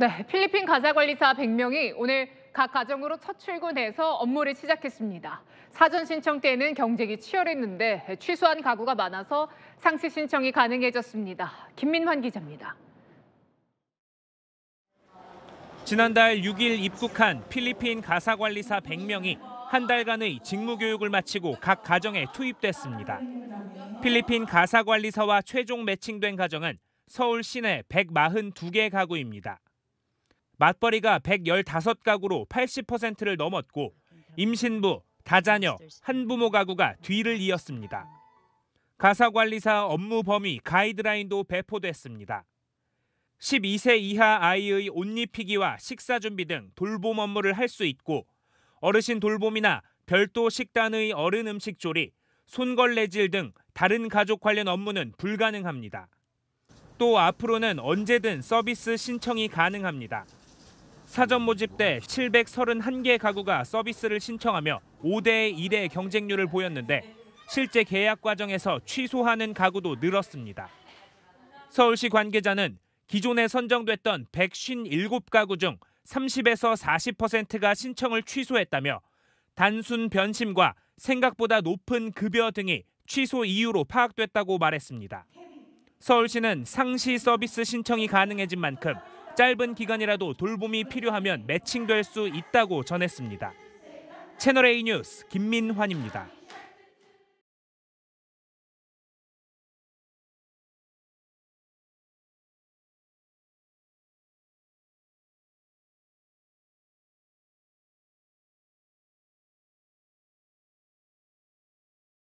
네, 필리핀 가사관리사 100명이 오늘 각 가정으로 첫 출근해서 업무를 시작했습니다. 사전 신청 때는 경쟁이 치열했는데 취소한 가구가 많아서 상시 신청이 가능해졌습니다. 김민환 기자입니다. 지난달 6일 입국한 필리핀 가사관리사 100명이 한 달간의 직무교육을 마치고 각 가정에 투입됐습니다. 필리핀 가사관리사와 최종 매칭된 가정은 서울 시내 142개 가구입니다. 맞벌이가 115가구로 80%를 넘었고 임신부, 다자녀, 한부모 가구가 뒤를 이었습니다. 가사관리사 업무 범위 가이드라인도 배포됐습니다. 12세 이하 아이의 옷 입히기와 식사 준비 등 돌봄 업무를 할 수 있고 어르신 돌봄이나 별도 식단의 어른 음식 조리, 손걸레질 등 다른 가족 관련 업무는 불가능합니다. 또 앞으로는 언제든 서비스 신청이 가능합니다. 사전 모집 때 731개 가구가 서비스를 신청하며 5대 1의 경쟁률을 보였는데 실제 계약 과정에서 취소하는 가구도 늘었습니다. 서울시 관계자는 기존에 선정됐던 157가구 중 30에서 40%가 신청을 취소했다며 단순 변심과 생각보다 높은 급여 등이 취소 이유로 파악됐다고 말했습니다. 서울시는 상시 서비스 신청이 가능해진 만큼 짧은 기간이라도 돌봄이 필요하면 매칭될 수 있다고 전했습니다. 채널A 뉴스 김민환입니다.